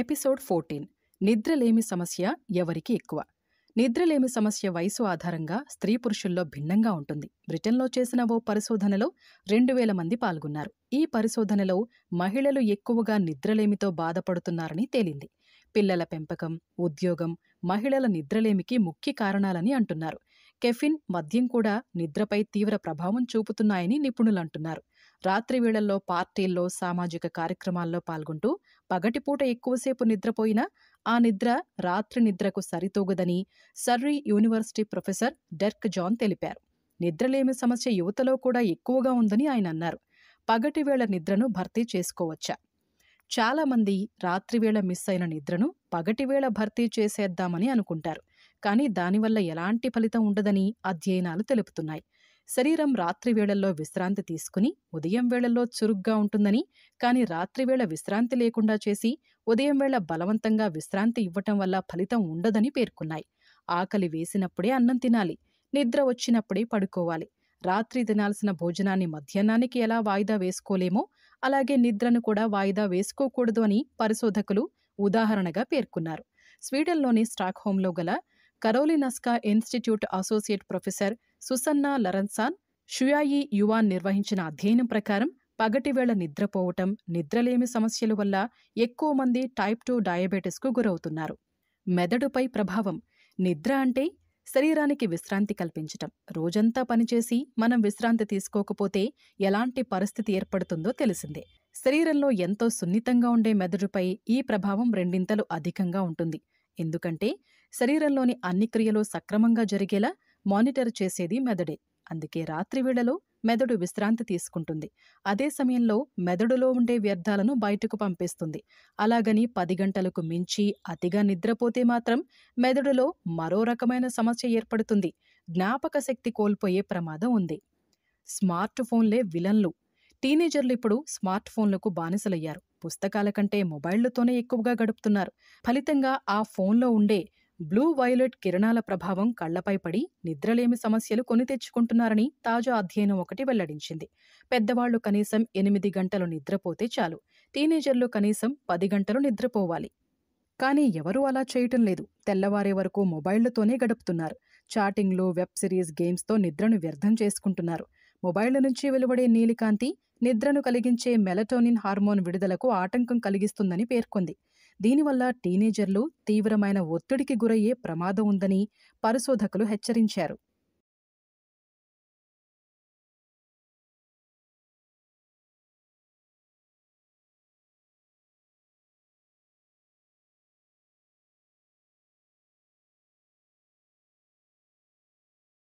episode fourteen నిద్రలేమి సమస్య ఎవరికి ఎక్కువ నిద్రలేమి సమస్య వయసు ఆధారంగా స్త్రీ పురుషుల్లో భిన్నంగా ఉంటుంది బ్రిటన్లో చేసిన ఓ పరిశోధనలో రెండు వేల మంది పాల్గొన్నారు ఈ పరిశోధనలో మహిళలు ఎక్కువగా నిద్రలేమితో బాధపడుతున్నారని తేలింది పిల్లల పెంపకం ఉద్యోగం మహిళల నిద్రలేమికి ముఖ్య కారణాలని అంటున్నారు కెఫిన్ మద్యం కూడా నిద్రపై తీవ్ర ప్రభావం చూపుతున్నాయని నిపుణులంటున్నారు రాత్రి వేళల్లో పార్టీల్లో సామాజిక కార్యక్రమాల్లో పాల్గొంటూ పగటిపూట ఎక్కువసేపు నిద్రపోయినా ఆ నిద్ర రాత్రి నిద్రకు సరితూగదని Surrey university professor Derk Jan తెలిపారు నిద్రలేమి సమస్య యువతలో కూడా ఎక్కువగా ఉందని ఆయన అన్నారు పగటి వేళ నిద్రను భర్తీ చేసుకోవచ్చా చాలామంది రాత్రివేళ మిస్ అయిన నిద్రను పగటివేళ భర్తీ చేసేద్దామని అనుకుంటారు కానీ దానివల్ల ఎలాంటి ఫలితం ఉండదని అధ్యయనాలు తెలుపుతున్నాయి శరీరం రాత్రి వేళల్లో విశ్రాంతి తీసుకుని ఉదయం వేళల్లో చురుగ్గా ఉంటుందని కానీ రాత్రివేళ విశ్రాంతి లేకుండా చేసి ఉదయం వేళ బలవంతంగా విశ్రాంతి ఇవ్వటం వల్ల ఫలితం ఉండదని పేర్కొన్నాయి ఆకలి వేసినప్పుడే అన్నం తినాలి నిద్ర వచ్చినప్పుడే పడుకోవాలి రాత్రి తినాల్సిన భోజనాన్ని మధ్యాహ్నానికి ఎలా వాయిదా వేసుకోలేమో అలాగే నిద్రను కూడా వాయిదా వేసుకోకూడదు అని పరిశోధకులు ఉదాహరణగా పేర్కొన్నారు స్వీడన్లోని స్టాక్హోమ్లో గల Karolinska institute associate professor Susanna Larsson Shuai Yuan నిర్వహించిన అధ్యయనం ప్రకారం పగటివేళ నిద్రపోవటం నిద్రలేమి సమస్యల వల్ల ఎక్కువ మంది టైప్ టూ డయాబెటిస్కు గురవుతున్నారు మెదడుపై ప్రభావం నిద్ర అంటే శరీరానికి విశ్రాంతి కల్పించటం రోజంతా పనిచేసి మనం విశ్రాంతి తీసుకోకపోతే ఎలాంటి పరిస్థితి ఏర్పడుతుందో తెలిసిందే శరీరంలో ఎంతో సున్నితంగా ఉండే మెదడుపై ఈ ప్రభావం రెండింతలు అధికంగా ఉంటుంది ఎందుకంటే శరీరంలోని అన్ని క్రియలు సక్రమంగా జరిగేలా మానిటర్ చేసేది మెదడే అందుకే రాత్రివేళలో మెదడు విశ్రాంతి తీసుకుంటుంది అదే సమయంలో మెదడులో ఉండే వ్యర్థాలను బయటకు పంపేస్తుంది అలాగని పది గంటలకు మించి అతిగా నిద్రపోతే మాత్రం మెదడులో మరో రకమైన సమస్య ఏర్పడుతుంది జ్ఞాపక శక్తి కోల్పోయే ప్రమాదం ఉంది స్మార్ట్ ఫోన్లే విలన్లు టీనేజర్లు ఇప్పుడు స్మార్ట్ ఫోన్లకు బానిసలయ్యారు పుస్తకాల కంటే మొబైళ్లతోనే ఎక్కువగా గడుపుతున్నారు ఫలితంగా ఆ ఫోన్లో ఉండే బ్లూ వైలెట్ కిరణాల ప్రభావం కళ్లపై పడి నిద్రలేమి సమస్యలు కొని తెచ్చుకుంటున్నారని తాజా అధ్యయనం ఒకటి వెల్లడించింది పెద్దవాళ్లు కనీసం ఎనిమిది గంటలు నిద్రపోతే చాలు టీనేజర్లు కనీసం పది గంటలు నిద్రపోవాలి కానీ ఎవరూ అలా చేయటం లేదు తెల్లవారే వరకు మొబైళ్లతోనే గడుపుతున్నారు చాటింగ్లు వెబ్ సిరీస్ గేమ్స్తో నిద్రను వ్యర్థం చేసుకుంటున్నారు మొబైళ్ల నుంచి వెలువడే నీలికాంతి నిద్రను కలిగించే మెలటోనిన్ హార్మోన్ విడుదలకు ఆటంకం కలిగిస్తుందని పేర్కొంది దీనివల్ల టీనేజర్లు తీవ్రమైన ఒత్తిడికి గురయ్యే ప్రమాదం ఉందని పరిశోధకులు హెచ్చరించారు